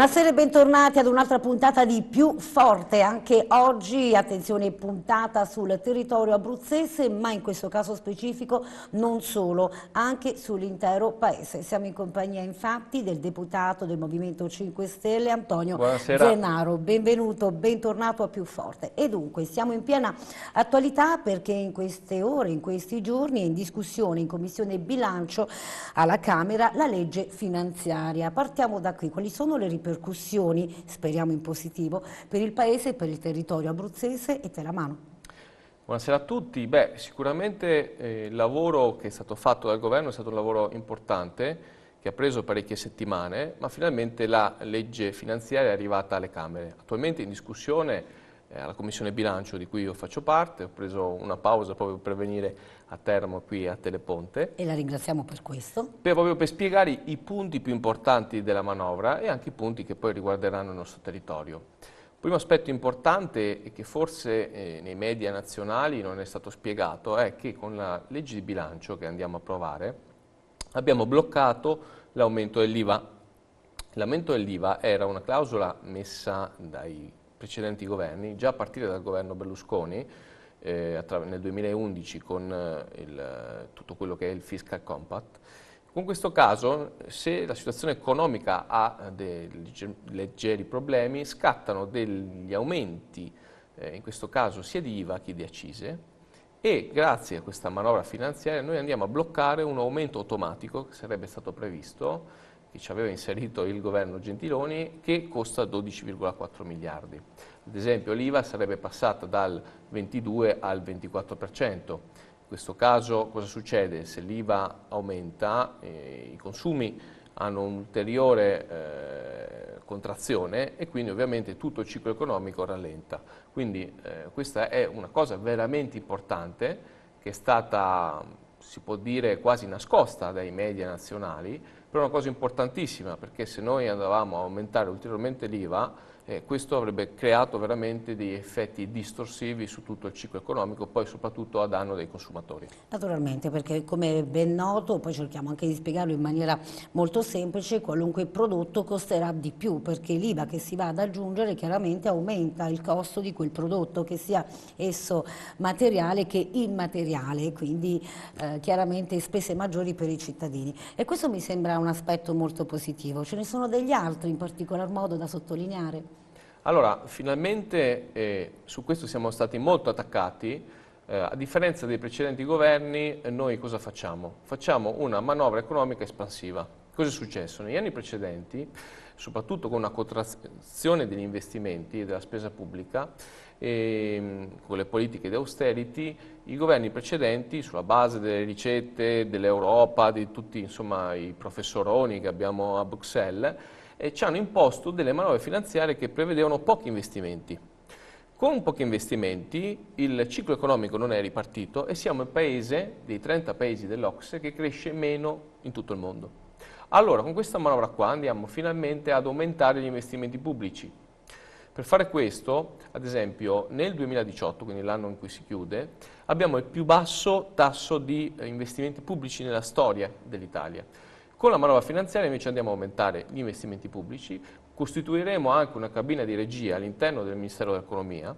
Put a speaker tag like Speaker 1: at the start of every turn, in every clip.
Speaker 1: Buonasera e bentornati ad un'altra puntata di Più Forte. Anche oggi, attenzione, puntata sul territorio abruzzese, ma in questo caso specifico non solo, anche sull'intero paese. Siamo in compagnia infatti del deputato del Movimento 5 Stelle, Antonio Buonasera. Gennaro. Benvenuto, bentornato a Più Forte. E dunque, siamo in piena attualità perché in queste ore, in questi giorni, è in discussione in Commissione Bilancio alla Camera la legge finanziaria. Partiamo da qui. Quali sono le ripercussioni? ripercussioni, speriamo in positivo, per il Paese e per il territorio abruzzese e teramano.
Speaker 2: Buonasera a tutti. Beh, sicuramente eh, il lavoro che è stato fatto dal governo è stato un lavoro importante che ha preso parecchie settimane, ma finalmente la legge finanziaria è arrivata alle Camere. Attualmente in discussione eh, alla Commissione Bilancio di cui io faccio parte, ho preso una pausa proprio per venire a Teramo qui a Teleponte.
Speaker 1: E la ringraziamo per questo.
Speaker 2: Per, proprio per spiegare i punti più importanti della manovra e anche i punti che poi riguarderanno il nostro territorio. Il primo aspetto importante e che forse eh, nei media nazionali non è stato spiegato è che con la legge di bilancio che andiamo a provare abbiamo bloccato l'aumento dell'IVA. L'aumento dell'IVA era una clausola messa dai precedenti governi, già a partire dal governo Berlusconi, eh, nel 2011 con eh, il, tutto quello che è il fiscal compact. Con questo caso, se la situazione economica ha eh, dei leggeri problemi, scattano degli aumenti, eh, in questo caso sia di IVA che di accise, e grazie a questa manovra finanziaria noi andiamo a bloccare un aumento automatico che sarebbe stato previsto, che ci aveva inserito il governo Gentiloni, che costa 12,4 miliardi. Ad esempio l'IVA sarebbe passata dal 22 al 24%. In questo caso cosa succede? Se l'IVA aumenta, eh, i consumi hanno un'ulteriore eh, contrazione e quindi ovviamente tutto il ciclo economico rallenta. Quindi eh, questa è una cosa veramente importante che è stata, si può dire, quasi nascosta dai media nazionali, però è una cosa importantissima perché se noi andavamo a aumentare ulteriormente l'IVA eh, questo avrebbe creato veramente degli effetti distorsivi su tutto il ciclo economico, poi soprattutto a danno dei consumatori. Naturalmente,
Speaker 1: perché come ben noto, poi cerchiamo anche di spiegarlo in maniera molto semplice, qualunque prodotto costerà di più, perché l'IVA che si va ad aggiungere chiaramente aumenta il costo di quel prodotto, che sia esso materiale che immateriale, quindi eh, chiaramente spese maggiori per i cittadini. E questo mi sembra un aspetto molto positivo. Ce ne sono degli altri in particolar modo da sottolineare?
Speaker 2: Allora, finalmente eh, su questo siamo stati molto attaccati, eh, a differenza dei precedenti governi eh, noi cosa facciamo? Facciamo una manovra economica espansiva. Cosa è successo? Negli anni precedenti, soprattutto con una contrazione degli investimenti e della spesa pubblica, ehm, con le politiche di austerity, i governi precedenti, sulla base delle ricette dell'Europa, di tutti insomma, i professoroni che abbiamo a Bruxelles, ci hanno imposto delle manovre finanziarie che prevedevano pochi investimenti. Con pochi investimenti il ciclo economico non è ripartito e siamo il paese dei 30 paesi dell'Ox, che cresce meno in tutto il mondo. Allora, con questa manovra qua andiamo finalmente ad aumentare gli investimenti pubblici. Per fare questo, ad esempio, nel 2018, quindi l'anno in cui si chiude, abbiamo il più basso tasso di eh, investimenti pubblici nella storia dell'Italia. Con la manovra finanziaria invece andiamo a aumentare gli investimenti pubblici, costituiremo anche una cabina di regia all'interno del Ministero dell'Economia,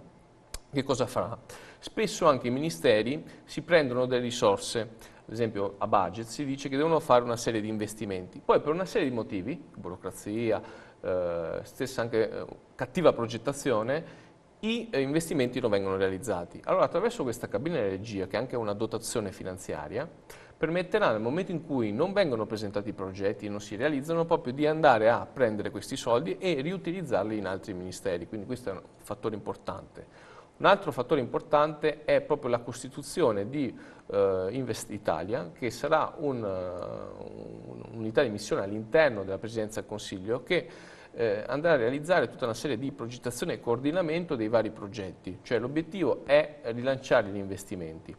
Speaker 2: che cosa farà? Spesso anche i ministeri si prendono delle risorse, ad esempio a budget si dice che devono fare una serie di investimenti, poi per una serie di motivi, burocrazia, eh, stessa anche eh, cattiva progettazione, i eh, investimenti non vengono realizzati. Allora attraverso questa cabina di regia, che è anche una dotazione finanziaria, permetterà nel momento in cui non vengono presentati i progetti e non si realizzano proprio di andare a prendere questi soldi e riutilizzarli in altri ministeri, quindi questo è un fattore importante. Un altro fattore importante è proprio la costituzione di eh, Invest Italia, che sarà eh, un'unità un di missione all'interno della Presidenza del Consiglio che eh, andrà a realizzare tutta una serie di progettazione e coordinamento dei vari progetti, cioè l'obiettivo è rilanciare gli investimenti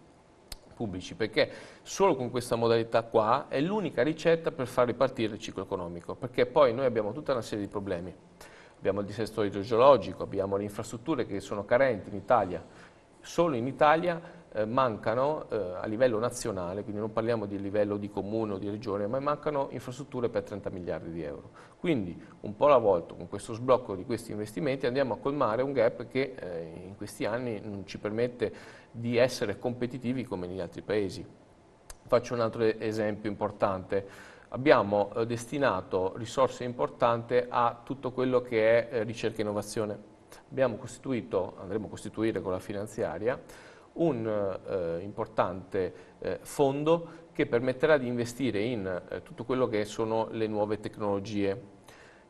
Speaker 2: pubblici, perché solo con questa modalità qua è l'unica ricetta per far ripartire il ciclo economico, perché poi noi abbiamo tutta una serie di problemi. Abbiamo il dissesto idrogeologico, abbiamo le infrastrutture che sono carenti in Italia. Solo in Italia eh, mancano eh, a livello nazionale, quindi non parliamo di livello di comune o di regione, ma mancano infrastrutture per 30 miliardi di euro. Quindi un po' alla volta con questo sblocco di questi investimenti andiamo a colmare un gap che eh, in questi anni non ci permette di essere competitivi come negli altri paesi. Faccio un altro esempio importante abbiamo eh, destinato risorse importanti a tutto quello che è eh, ricerca e innovazione. Abbiamo costituito, andremo a costituire con la finanziaria, un eh, importante eh, fondo che permetterà di investire in eh, tutto quello che sono le nuove tecnologie.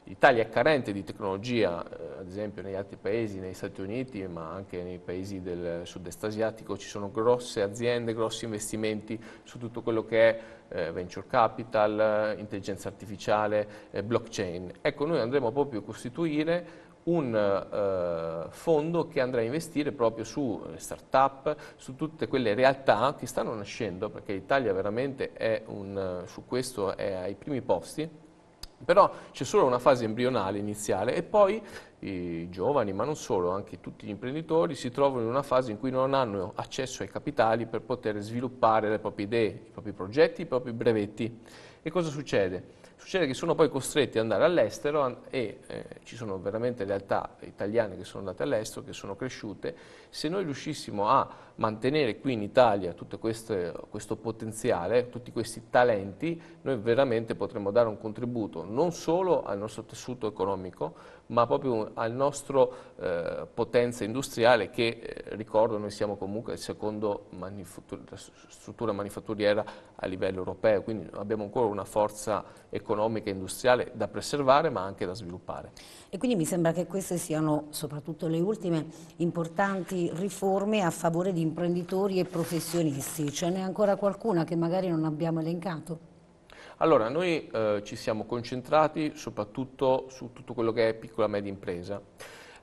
Speaker 2: L'Italia è carente di tecnologia, eh, ad esempio negli altri paesi, negli Stati Uniti, ma anche nei paesi del sud-est asiatico, ci sono grosse aziende, grossi investimenti su tutto quello che è eh, venture capital, intelligenza artificiale, eh, blockchain. Ecco, noi andremo proprio a costituire un eh, fondo che andrà a investire proprio su eh, start-up, su tutte quelle realtà che stanno nascendo, perché l'Italia veramente un, eh, su questo è ai primi posti, però c'è solo una fase embrionale iniziale e poi i giovani, ma non solo, anche tutti gli imprenditori si trovano in una fase in cui non hanno accesso ai capitali per poter sviluppare le proprie idee, i propri progetti, i propri brevetti. E cosa succede? Succede che sono poi costretti ad andare all'estero e eh, ci sono veramente realtà italiane che sono andate all'estero, che sono cresciute. Se noi riuscissimo a mantenere qui in Italia tutto questo, questo potenziale, tutti questi talenti, noi veramente potremmo dare un contributo non solo al nostro tessuto economico, ma proprio al nostro eh, potenza industriale che, eh, ricordo, noi siamo comunque il secondo struttura manifatturiera a livello europeo, quindi abbiamo ancora una forza economica e industriale da preservare ma anche da sviluppare.
Speaker 1: E quindi mi sembra che queste siano soprattutto le ultime importanti riforme a favore di imprenditori e professionisti. Ce n'è ancora qualcuna che magari non abbiamo elencato?
Speaker 2: Allora, noi eh, ci siamo concentrati soprattutto su tutto quello che è piccola e media impresa.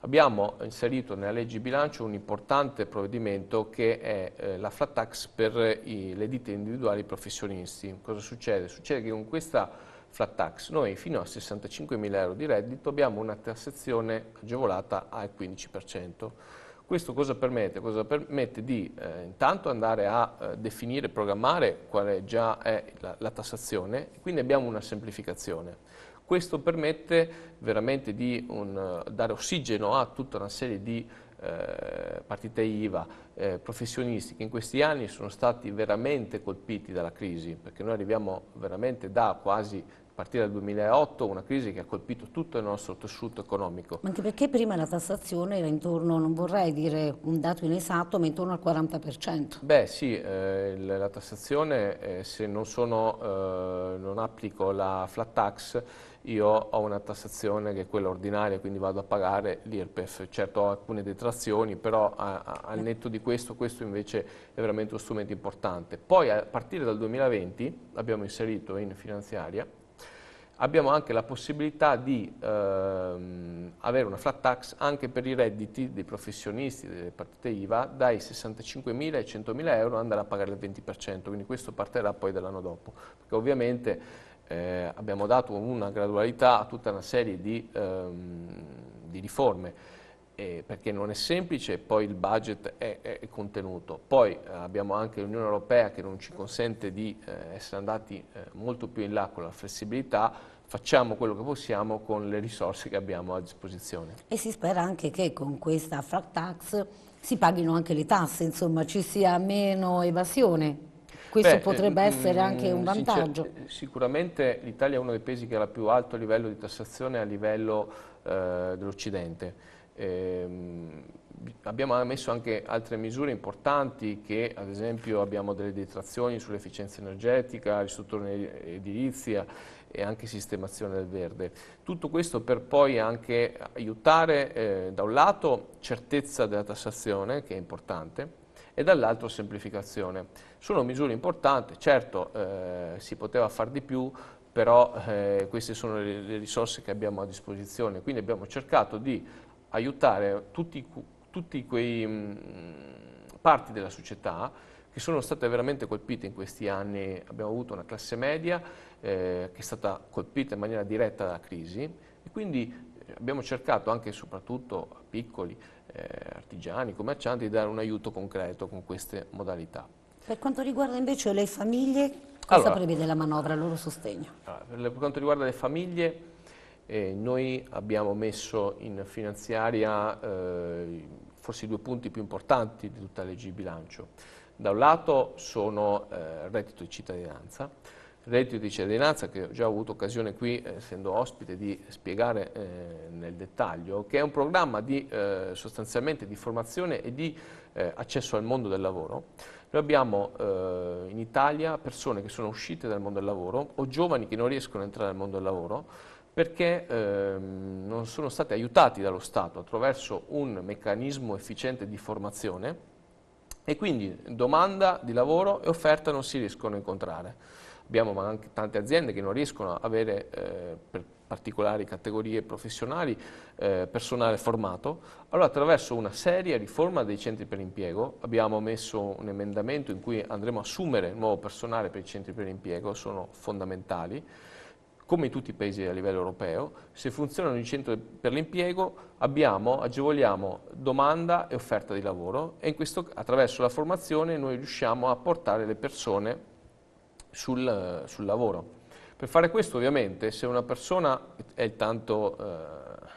Speaker 2: Abbiamo inserito nella legge bilancio un importante provvedimento che è eh, la flat tax per i, le ditte individuali professionisti. Cosa succede? Succede che con questa flat tax noi fino a 65.000 euro di reddito abbiamo una tassazione agevolata al 15%. Questo cosa permette? Cosa permette di eh, intanto andare a eh, definire e programmare quale già è eh, la, la tassazione, quindi abbiamo una semplificazione. Questo permette veramente di un, eh, dare ossigeno a tutta una serie di eh, partite IVA, eh, professionisti che in questi anni sono stati veramente colpiti dalla crisi, perché noi arriviamo veramente da quasi partire dal 2008, una crisi che ha colpito tutto il nostro tessuto economico. Ma
Speaker 1: anche perché prima la tassazione era intorno, non vorrei dire un dato inesatto, ma intorno al 40%.
Speaker 2: Beh sì, eh, la tassazione, eh, se non, sono, eh, non applico la flat tax, io ho una tassazione che è quella ordinaria, quindi vado a pagare l'IRPEF. Certo ho alcune detrazioni, però a, a, al netto di questo, questo invece è veramente uno strumento importante. Poi a partire dal 2020 abbiamo inserito in finanziaria abbiamo anche la possibilità di ehm, avere una flat tax anche per i redditi dei professionisti delle partite IVA dai 65.000 ai 100.000 euro andare a pagare il 20%, quindi questo partirà poi dall'anno dopo, perché ovviamente eh, abbiamo dato una gradualità a tutta una serie di, ehm, di riforme. Eh, perché non è semplice, poi il budget è, è contenuto. Poi eh, abbiamo anche l'Unione Europea che non ci consente di eh, essere andati eh, molto più in là con la flessibilità, facciamo quello che possiamo con le risorse che abbiamo a disposizione.
Speaker 1: E si spera anche che con questa flat tax si paghino anche le tasse, insomma ci sia meno evasione.
Speaker 2: Questo Beh, potrebbe eh, essere anche mm, un vantaggio. Eh, sicuramente l'Italia è uno dei paesi che ha il più alto livello di tassazione a livello eh, dell'Occidente. Ehm, abbiamo messo anche altre misure importanti che ad esempio abbiamo delle detrazioni sull'efficienza energetica, ristruttura edilizia e anche sistemazione del verde. Tutto questo per poi anche aiutare eh, da un lato certezza della tassazione, che è importante, e dall'altro semplificazione. Sono misure importanti, certo eh, si poteva fare di più, però eh, queste sono le, le, risorse che abbiamo a disposizione, quindi abbiamo cercato di aiutare tutti, tutti quei mh, mm, parti della società che sono state veramente colpite in questi anni, abbiamo avuto una classe media eh, che è stata colpita in maniera diretta dalla crisi e quindi eh, abbiamo cercato anche e soprattutto a piccoli eh, artigiani, commercianti, di dare un aiuto concreto con queste modalità.
Speaker 1: Per quanto riguarda invece le famiglie, cosa allora, prevede la manovra, il loro sostegno?
Speaker 2: Allora, ah, per quanto riguarda le famiglie, eh, noi abbiamo messo in finanziaria eh, forse i due punti più importanti di tutta la legge di bilancio. Da un lato sono eh, il reddito di cittadinanza, reddito di cittadinanza che ho già avuto occasione qui, eh, essendo ospite, di spiegare eh, nel dettaglio, che è un programma di, eh, sostanzialmente di formazione e di eh, accesso al mondo del lavoro. Noi abbiamo eh, in Italia persone che sono uscite dal mondo del lavoro o giovani che non riescono ad entrare nel mondo del lavoro perché ehm, non sono stati aiutati dallo Stato attraverso un meccanismo efficiente di formazione e quindi domanda di lavoro e offerta non si riescono a incontrare abbiamo anche tante aziende che non riescono a avere eh, per particolari categorie professionali eh, personale formato, allora attraverso una seria riforma dei centri per l'impiego abbiamo messo un emendamento in cui andremo a assumere nuovo personale per i centri per l'impiego, sono fondamentali, come in tutti i paesi a livello europeo, se funzionano i centri per l'impiego abbiamo, agevoliamo domanda e offerta di lavoro e questo, attraverso la formazione noi riusciamo a portare le persone sul, sul lavoro. Per fare questo ovviamente se una persona, è il tanto eh,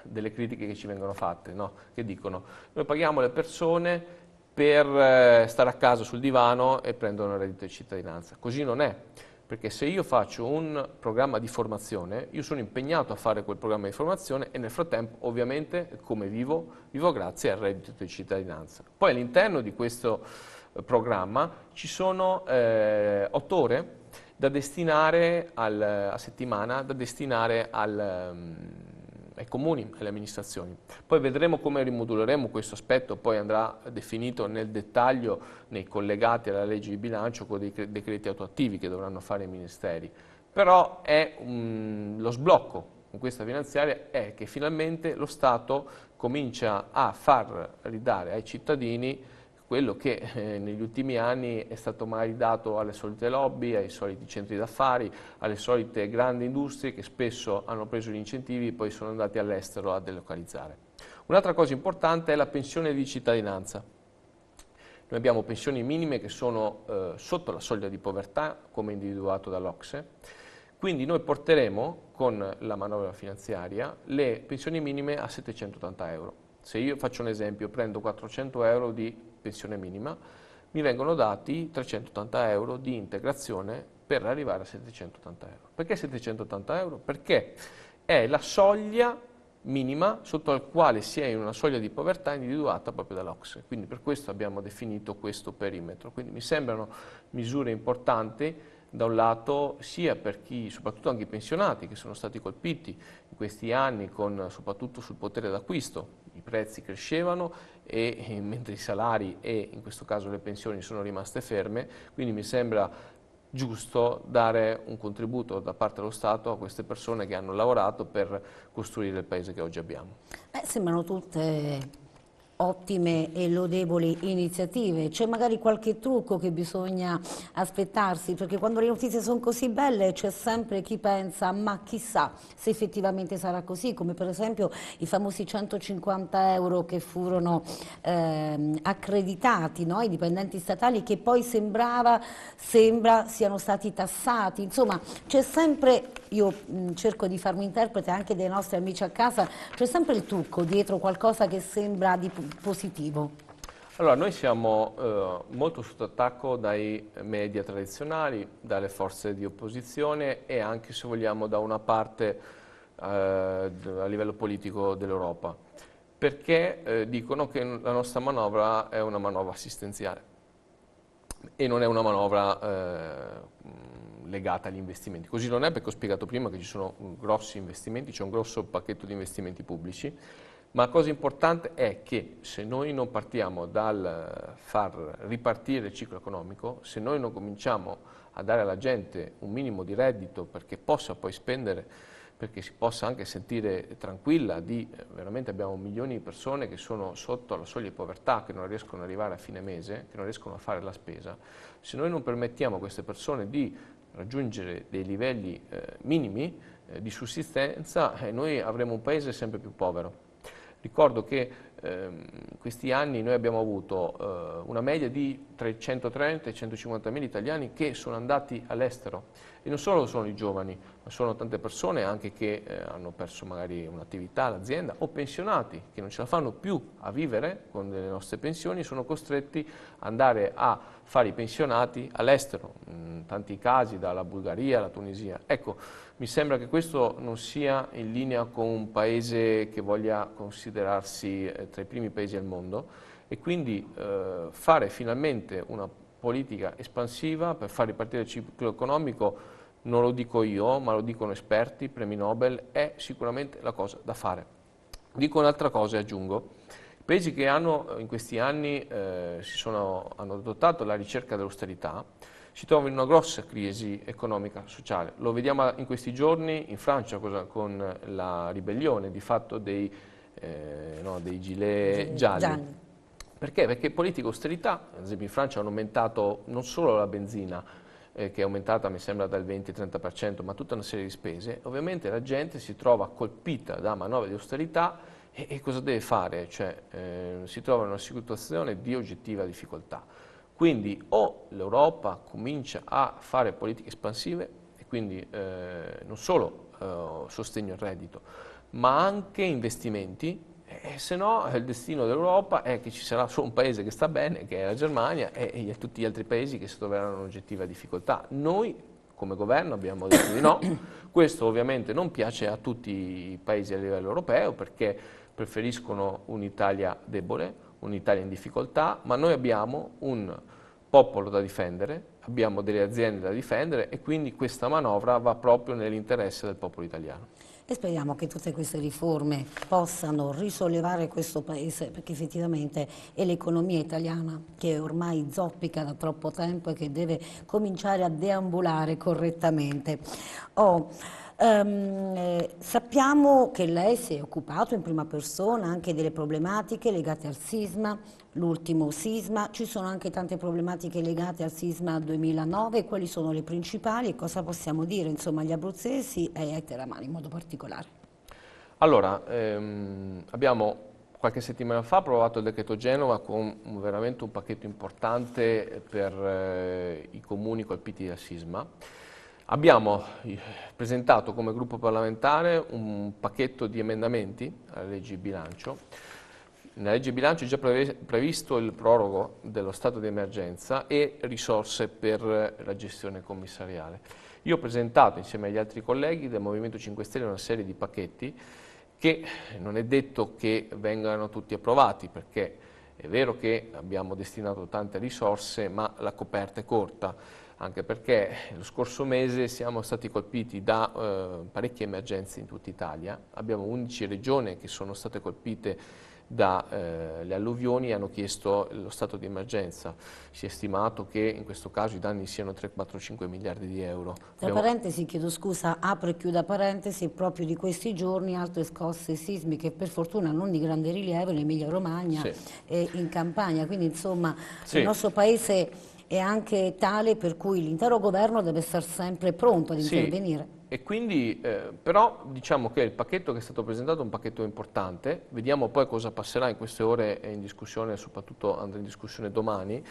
Speaker 2: delle critiche che ci vengono fatte, no? che dicono noi paghiamo le persone per eh, stare a casa sul divano e prendere prendono reddito di cittadinanza, così non è, perché se io faccio un programma di formazione, io sono impegnato a fare quel programma di formazione e nel frattempo ovviamente come vivo, vivo grazie al reddito di cittadinanza. Poi all'interno di questo eh, programma ci sono eh, otto ore da destinare al, a settimana, da destinare al, um, ai comuni, alle amministrazioni. Poi vedremo come rimoduleremo questo aspetto, poi andrà definito nel dettaglio nei collegati alla legge di bilancio con dei decreti attuativi che dovranno fare i ministeri. Però è um, lo sblocco con questa finanziaria è che finalmente lo Stato comincia a far ridare ai cittadini quello che eh, negli ultimi anni è stato mai dato alle solite lobby, ai soliti centri d'affari, alle solite grandi industrie che spesso hanno preso gli incentivi e poi sono andati all'estero a delocalizzare. Un'altra cosa importante è la pensione di cittadinanza. Noi abbiamo pensioni minime che sono eh, sotto la soglia di povertà, come individuato dall'Ocse, quindi noi porteremo con la manovra finanziaria le pensioni minime a 780 euro. Se io faccio un esempio, prendo 400 euro di pensione minima, mi vengono dati 380 euro di integrazione per arrivare a 780 euro. Perché 780 euro? Perché è la soglia minima sotto la quale si è in una soglia di povertà individuata proprio dall'Ocse. Quindi per questo abbiamo definito questo perimetro. Quindi mi sembrano misure importanti da un lato sia per chi, soprattutto anche i pensionati che sono stati colpiti in questi anni con, soprattutto sul potere d'acquisto, i prezzi crescevano e eh, mentre i salari e in questo caso le pensioni sono rimaste ferme, quindi mi sembra giusto dare un contributo da parte dello Stato a queste persone che hanno lavorato per costruire il paese che oggi abbiamo.
Speaker 1: Beh, sembrano tutte ottime e lodevoli iniziative, c'è magari qualche trucco che bisogna aspettarsi, perché quando le notizie sono così belle c'è sempre chi pensa ma chissà se effettivamente sarà così, come per esempio i famosi 150 euro che furono ehm, accreditati no? ai dipendenti statali che poi sembrava, sembra siano stati tassati, insomma c'è sempre io mh, mm, cerco di farmi interprete anche dei nostri amici a casa, c'è sempre il trucco dietro qualcosa che sembra di positivo. Allora, noi
Speaker 2: siamo eh, molto sotto attacco dai media tradizionali, dalle forze di opposizione e anche, se vogliamo, da una parte eh, a livello politico dell'Europa, perché eh, dicono che la nostra manovra è una manovra assistenziale e non è una manovra eh, legata agli investimenti. Così non è perché ho spiegato prima che ci sono mm, grossi investimenti, c'è un grosso pacchetto di investimenti pubblici, ma la cosa importante è che se noi non partiamo dal eh, far ripartire il ciclo economico, se noi non cominciamo a dare alla gente un minimo di reddito perché possa poi spendere, perché si possa anche sentire tranquilla di eh, veramente abbiamo milioni di persone che sono sotto la soglia di povertà, che non riescono ad arrivare a fine mese, che non riescono a fare la spesa, se noi non permettiamo a queste persone di raggiungere dei livelli eh, minimi eh, di sussistenza, eh, noi avremo un paese sempre più povero. Ricordo che ehm, questi anni noi abbiamo avuto eh, una media di 330 150 mila italiani che sono andati all'estero e non solo sono i giovani, ma sono tante persone anche che eh, hanno perso magari un'attività, l'azienda, o pensionati che non ce la fanno più a vivere con le nostre pensioni, e sono costretti ad andare a fare i pensionati all'estero, in mm, tanti casi dalla Bulgaria alla Tunisia. Ecco, mi sembra che questo non sia in linea con un paese che voglia considerarsi eh, tra i primi paesi al mondo e quindi eh, fare finalmente una politica espansiva per far ripartire il ciclo economico, non lo dico io, ma lo dicono esperti, premi Nobel, è sicuramente la cosa da fare. Dico un'altra cosa e aggiungo. I paesi che hanno, eh, in questi anni eh, sono, hanno adottato la ricerca dell'austerità si trovano in una grossa crisi economica e sociale. Lo vediamo in questi giorni in Francia cosa, con la ribellione di fatto dei, eh, no, dei gilet gialli. gialli perché? Perché politiche austerità, ad esempio in Francia hanno aumentato non solo la benzina, eh, che è aumentata mi sembra dal 20-30%, ma tutta una serie di spese, ovviamente la gente si trova colpita da manovre di austerità e, e cosa deve fare? Cioè, eh, si trova in una situazione di oggettiva difficoltà. Quindi o l'Europa comincia a fare politiche espansive, e quindi eh, non solo eh, sostegno al reddito, ma anche investimenti se no eh, il destino dell'Europa è che ci sarà solo un paese che sta bene, che è la Germania, e, e tutti gli altri paesi che si troveranno in oggettiva difficoltà. Noi come governo abbiamo detto di no. Questo ovviamente non piace a tutti i paesi a livello europeo perché preferiscono un'Italia debole, un'Italia in difficoltà, ma noi abbiamo un popolo da difendere, abbiamo delle aziende da difendere e quindi questa manovra va proprio nell'interesse del popolo italiano
Speaker 1: e speriamo che tutte queste riforme possano risollevare questo Paese perché effettivamente è l'economia italiana che ormai zoppica da troppo tempo e che deve cominciare a deambulare correttamente. Oh, Um, sappiamo che lei si è occupato in prima persona anche delle problematiche legate al sisma, l'ultimo sisma, ci sono anche tante problematiche legate al sisma 2009, quali sono le principali e cosa possiamo dire insomma, agli abruzzesi e ai teramani in modo particolare?
Speaker 2: Allora, ehm, abbiamo qualche settimana fa approvato il decreto Genova con un, veramente un pacchetto importante per eh, i comuni colpiti dal sisma Abbiamo eh, presentato come gruppo parlamentare un pacchetto di emendamenti alla legge bilancio. Nella legge bilancio è già previsto il prorogo dello stato di emergenza e risorse per la gestione commissariale. Io ho presentato insieme agli altri colleghi del Movimento 5 Stelle una serie di pacchetti che non è detto che vengano tutti approvati perché è vero che abbiamo destinato tante risorse ma la coperta è corta anche perché lo scorso mese siamo stati colpiti da eh, parecchie emergenze in tutta Italia, abbiamo 11 regioni che sono state colpite dalle eh, alluvioni hanno chiesto lo stato di emergenza. Si è stimato che in questo caso i danni siano 3-4-5 miliardi di euro. Tra Abbiamo... parentesi,
Speaker 1: chiedo scusa, apro e chiudo parentesi, proprio di questi giorni altre scosse sismiche, per fortuna non di grande rilievo in Emilia Romagna sì. e in Campania, quindi insomma sì. il nostro paese è anche tale per cui l'intero governo deve stare sempre pronto ad sì, intervenire.
Speaker 2: E quindi, eh, però diciamo che il pacchetto che è stato presentato è un pacchetto importante, vediamo poi cosa passerà in queste ore in discussione, soprattutto andrà in discussione domani,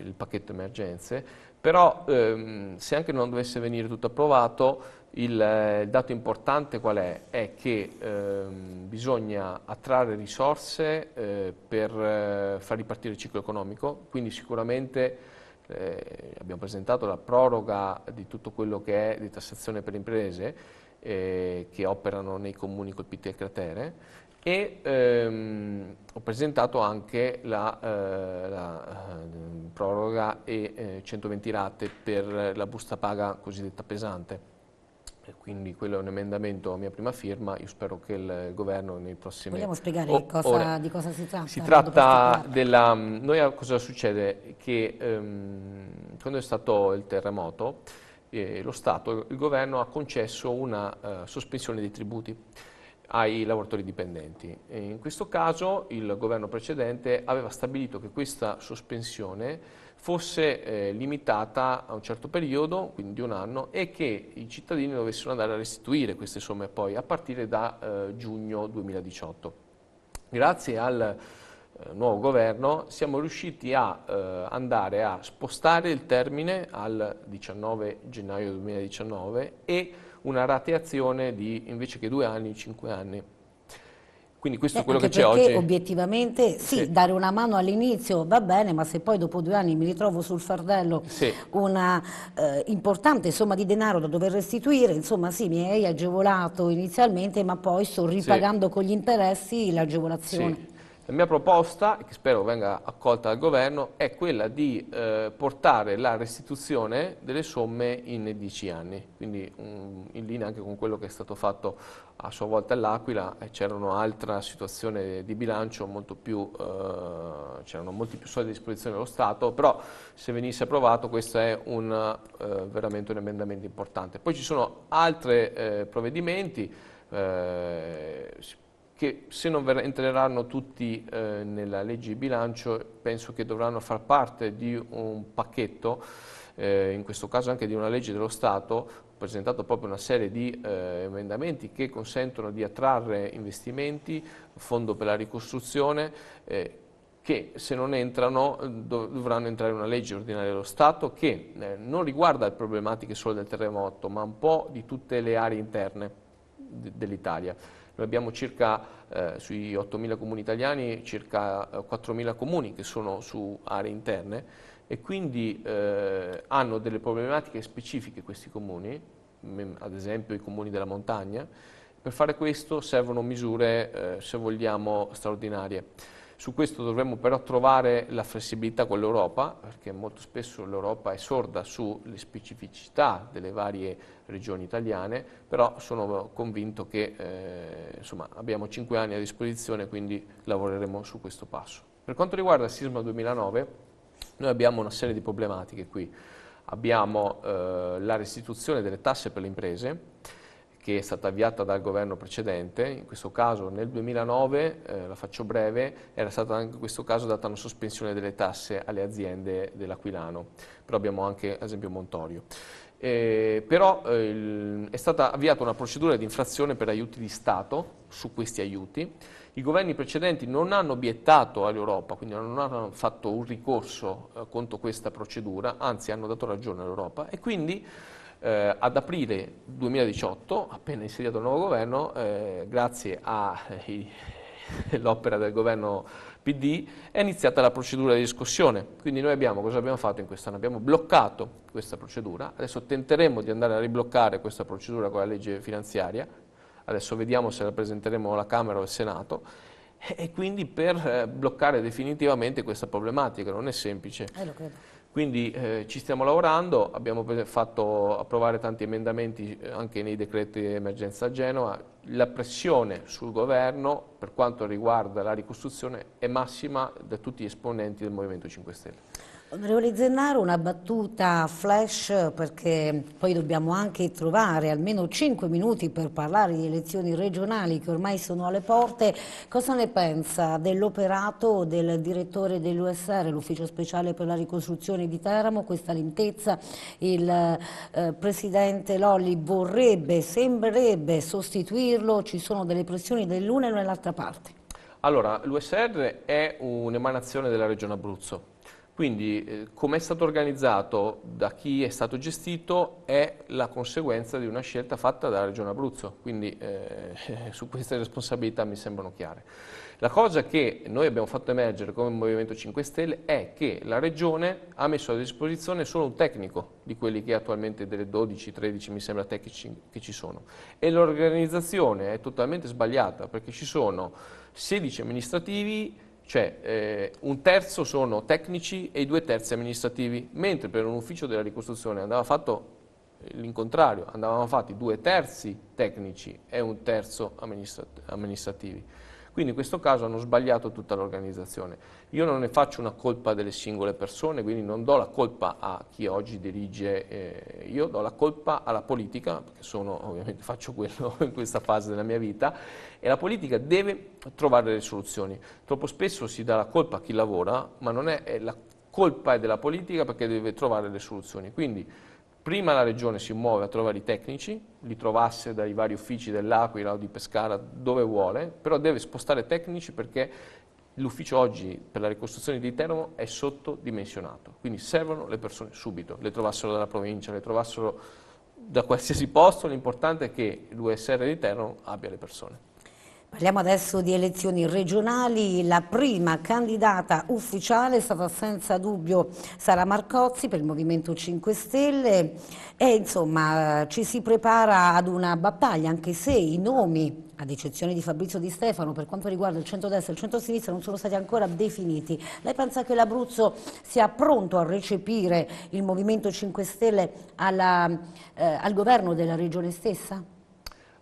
Speaker 2: il pacchetto emergenze, però ehm, se anche non dovesse venire tutto approvato, il, eh, il dato importante qual è? È che ehm, bisogna attrarre risorse eh, per eh, far ripartire il ciclo economico, quindi sicuramente eh, abbiamo presentato la proroga di tutto quello che è di tassazione per imprese eh, che operano nei comuni colpiti al cratere e ehm, ho presentato anche la, eh, la eh, proroga e 120 eh, rate per la busta paga cosiddetta pesante e quindi quello è un emendamento a mia prima firma, io spero che il governo nei prossimi... Vogliamo spiegare o, cosa, ore, di cosa si tratta? Si tratta della... Mm, noi cosa succede? Che ehm, quando è stato il terremoto, eh, lo Stato, il governo ha concesso una eh, sospensione dei tributi ai lavoratori dipendenti. E in questo caso il governo precedente aveva stabilito che questa sospensione fosse eh, limitata a un certo periodo, quindi di un anno, e che i cittadini dovessero andare a restituire queste somme poi a partire da eh, giugno 2018. Grazie al eh, nuovo governo siamo riusciti a eh, andare a spostare il termine al 19 gennaio 2019 e una rateazione di invece che due anni, cinque anni quindi questo Beh, è eh, quello che c'è oggi. Perché
Speaker 1: obiettivamente sì, sì, dare una mano all'inizio va bene, ma se poi dopo due anni mi ritrovo sul fardello sì. una eh, importante somma di denaro da dover restituire, insomma sì, mi hai agevolato inizialmente, ma poi sto ripagando sì. con gli interessi l'agevolazione.
Speaker 2: La mia proposta, che spero venga accolta dal governo, è quella di eh, portare la restituzione delle somme in 10 anni, quindi um, in linea anche con quello che è stato fatto a sua volta all'Aquila e c'era un'altra situazione di bilancio, eh, c'erano molti più soldi a disposizione dello Stato, però se venisse approvato questo è un, eh, veramente un emendamento importante. Poi ci sono altri eh, provvedimenti, eh, che se non entreranno tutti eh, nella legge di bilancio penso che dovranno far parte di un pacchetto, eh, in questo caso anche di una legge dello Stato, presentato proprio una serie di eh, emendamenti che consentono di attrarre investimenti, fondo per la ricostruzione, eh, che se non entrano eh, dov dovranno entrare in una legge ordinaria dello Stato che eh, non riguarda le problematiche solo del terremoto, ma un po' di tutte le aree interne dell'Italia. Noi abbiamo circa eh, sui 8.000 comuni italiani circa 4.000 eh, comuni che sono su aree interne e quindi eh, hanno delle problematiche specifiche questi comuni, ad esempio i comuni della montagna. Per fare questo servono misure, eh, se vogliamo, straordinarie. Su questo dovremmo però trovare la flessibilità con l'Europa, perché molto spesso l'Europa è sorda sulle specificità delle varie regioni italiane, però sono convinto che eh, insomma, abbiamo 5 anni a disposizione, quindi lavoreremo su questo passo. Per quanto riguarda il sisma 2009, noi abbiamo una serie di problematiche qui. Abbiamo eh, la restituzione delle tasse per le imprese, che è stata avviata dal governo precedente, in questo caso nel 2009, eh, la faccio breve, era stata anche in questo caso data una sospensione delle tasse alle aziende dell'Aquilano, però abbiamo anche ad esempio Montorio. Eh, però eh, il, è stata avviata una procedura di infrazione per aiuti di Stato su questi aiuti. I governi precedenti non hanno obiettato all'Europa, quindi non hanno fatto un ricorso eh, contro questa procedura, anzi hanno dato ragione all'Europa e quindi eh, ad aprile 2018, appena insediato il nuovo governo, eh, grazie all'opera eh, del governo PD, è iniziata la procedura di discussione. Quindi noi abbiamo, cosa abbiamo fatto in quest'anno? Abbiamo bloccato questa procedura, adesso tenteremo di andare a ribloccare questa procedura con la legge finanziaria, adesso vediamo se la presenteremo alla Camera o al Senato, e quindi per eh, bloccare definitivamente questa problematica, non è semplice. Eh, lo credo. Quindi eh, ci stiamo lavorando, abbiamo fatto approvare tanti emendamenti eh, anche nei decreti di emergenza a Genova, la pressione sul governo per quanto riguarda la ricostruzione è massima da tutti gli esponenti del Movimento 5 Stelle.
Speaker 1: Onorevole Zennaro, una battuta flash perché poi dobbiamo anche trovare almeno 5 minuti per parlare di elezioni regionali che ormai sono alle porte. Cosa ne pensa dell'operato del direttore dell'USR, l'Ufficio Speciale per la Ricostruzione di Teramo, questa lentezza? Il eh, Presidente Lolli vorrebbe, sembrerebbe sostituirlo, ci sono delle pressioni dell'una e dell'altra parte.
Speaker 2: Allora, l'USR è un'emanazione della Regione Abruzzo quindi eh, come è stato organizzato, da chi è stato gestito, è la conseguenza di una scelta fatta dalla Regione Abruzzo, quindi eh, su queste responsabilità mi sembrano chiare. La cosa che noi abbiamo fatto emergere come Movimento 5 Stelle è che la Regione ha messo a disposizione solo un tecnico di quelli che attualmente delle 12-13 mi sembra tecnici che ci sono e l'organizzazione è totalmente sbagliata perché ci sono 16 amministrativi cioè eh, un terzo sono tecnici e i due terzi amministrativi, mentre per un ufficio della ricostruzione andava fatto l'incontrario, andavano fatti due terzi tecnici e un terzo amministrat amministrativi. Quindi in questo caso hanno sbagliato tutta l'organizzazione. Io non ne faccio una colpa delle singole persone, quindi non do la colpa a chi oggi dirige, eh, io do la colpa alla politica, perché sono, ovviamente faccio quello in questa fase della mia vita, e la politica deve trovare le soluzioni. Troppo spesso si dà la colpa a chi lavora, ma non è, è la colpa è della politica perché deve trovare le soluzioni. Quindi prima la regione si muove a trovare i tecnici, li trovasse dai vari uffici dell'Aquila o di Pescara, dove vuole, però deve spostare tecnici perché l'ufficio oggi per la ricostruzione di Teramo è sottodimensionato, quindi servono le persone subito, le trovassero dalla provincia, le trovassero da qualsiasi posto, l'importante è che l'USR di Teramo abbia le persone.
Speaker 1: Parliamo adesso di elezioni regionali, la prima candidata ufficiale è stata senza dubbio Sara Marcozzi per il Movimento 5 Stelle e insomma ci si prepara ad una battaglia anche se i nomi ad eccezione di Fabrizio Di Stefano, per quanto riguarda il centro-destra e il centro-sinistra non sono stati ancora definiti. Lei pensa che l'Abruzzo sia pronto a recepire il Movimento 5 Stelle alla, eh, al governo della regione stessa?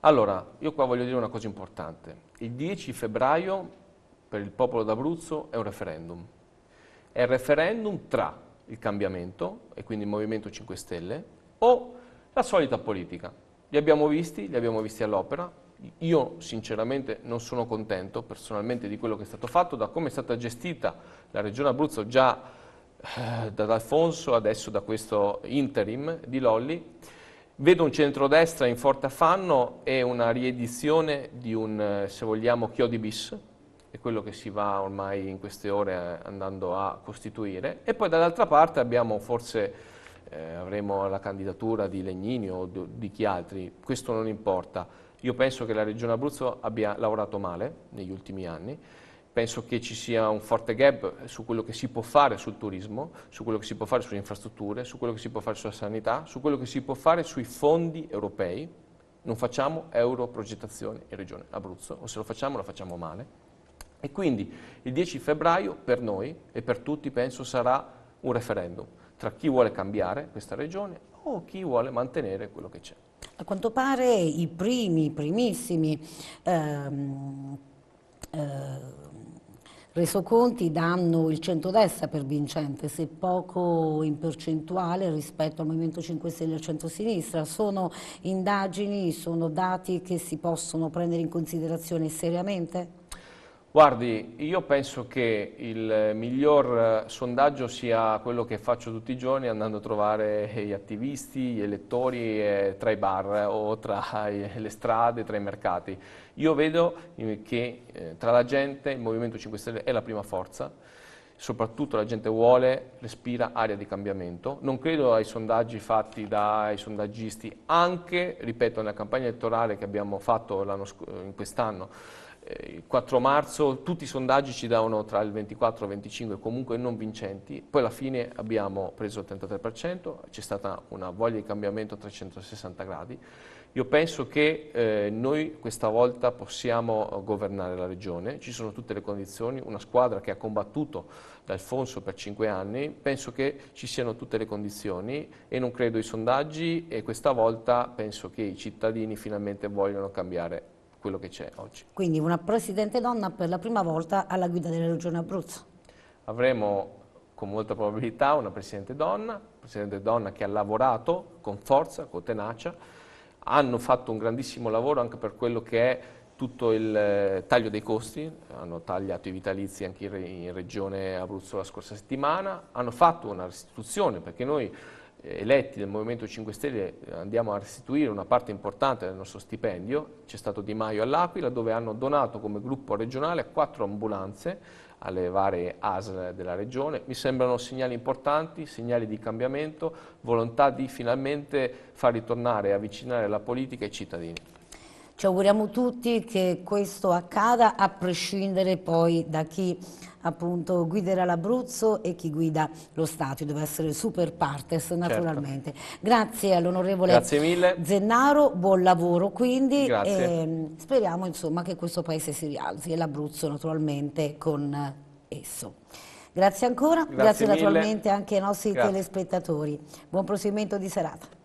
Speaker 2: Allora, io qua voglio dire una cosa importante. Il 10 febbraio per il popolo d'Abruzzo è un referendum. È il referendum tra il cambiamento, e quindi il Movimento 5 Stelle, o la solita politica. Li abbiamo visti, li abbiamo visti all'opera. Io sinceramente non sono contento personalmente di quello che è stato fatto, da come è stata gestita la regione Abruzzo già eh, da Alfonso, adesso da questo interim di Lolli Vedo un centrodestra in forte affanno e una riedizione di un, eh, se vogliamo, Chiodi bis, è quello che si va ormai in queste ore eh, andando a costituire. E poi dall'altra parte abbiamo forse, eh, avremo la candidatura di Legnini o di, di chi altri, questo non importa. Io penso che la Regione Abruzzo abbia lavorato male negli ultimi anni, penso che ci sia un forte gap su quello che si può fare sul turismo, su quello che si può fare sulle infrastrutture, su quello che si può fare sulla sanità, su quello che si può fare sui fondi europei. Non facciamo euro progettazione in regione Abruzzo, o se lo facciamo lo facciamo male. E quindi il 10 febbraio per noi e per tutti penso sarà un referendum tra chi vuole cambiare questa regione o chi vuole mantenere quello che c'è.
Speaker 1: A quanto pare i primi, primissimi ehm, eh, resoconti danno il centrodestra per vincente, se poco in percentuale rispetto al Movimento 5 Stelle e al centrosinistra. Sono indagini, sono dati che si possono prendere in considerazione seriamente?
Speaker 2: Guardi, io penso che il miglior eh, sondaggio sia quello che faccio tutti i giorni andando a trovare gli attivisti, gli elettori eh, tra i bar eh, o tra le strade, tra i mercati. Io vedo eh, che eh, tra la gente il Movimento 5 Stelle è la prima forza, soprattutto la gente vuole, respira aria di cambiamento. Non credo ai sondaggi fatti dai sondaggisti, anche, ripeto, nella campagna elettorale che abbiamo fatto in quest'anno, eh, il 4 marzo tutti i sondaggi ci davano tra il 24 e il 25 comunque non vincenti, poi alla fine abbiamo preso il 33%, c'è stata una voglia di cambiamento a 360 gradi. Io penso che eh, noi questa volta possiamo eh, governare la regione, ci sono tutte le condizioni, una squadra che ha combattuto d'Alfonso per cinque anni, penso che ci siano tutte le condizioni e non credo ai sondaggi e questa volta penso che i cittadini finalmente vogliono cambiare quello che c'è oggi.
Speaker 1: Quindi una presidente donna per la prima volta alla guida della regione Abruzzo.
Speaker 2: Avremo con molta probabilità una presidente donna, presidente donna che ha lavorato con forza, con tenacia, hanno fatto un grandissimo lavoro anche per quello che è tutto il eh, taglio dei costi, hanno tagliato i vitalizi anche in, regione Abruzzo la scorsa settimana, hanno fatto una restituzione perché noi eh, eletti del Movimento 5 Stelle eh, andiamo a restituire una parte importante del nostro stipendio, c'è stato Di Maio all'Aquila dove hanno donato come gruppo regionale quattro ambulanze alle varie ASL della regione, mi sembrano segnali importanti, segnali di cambiamento, volontà di finalmente far ritornare e avvicinare la politica ai cittadini.
Speaker 1: Ci auguriamo tutti che questo accada a prescindere poi da chi appunto guiderà l'Abruzzo e chi guida lo Stato, deve essere super partes certo. naturalmente. Certo. Grazie all'onorevole Zennaro, buon lavoro quindi e, ehm, speriamo insomma che questo paese si rialzi e l'Abruzzo naturalmente con esso. Grazie ancora, grazie, grazie naturalmente anche ai nostri grazie. telespettatori. Buon proseguimento di serata.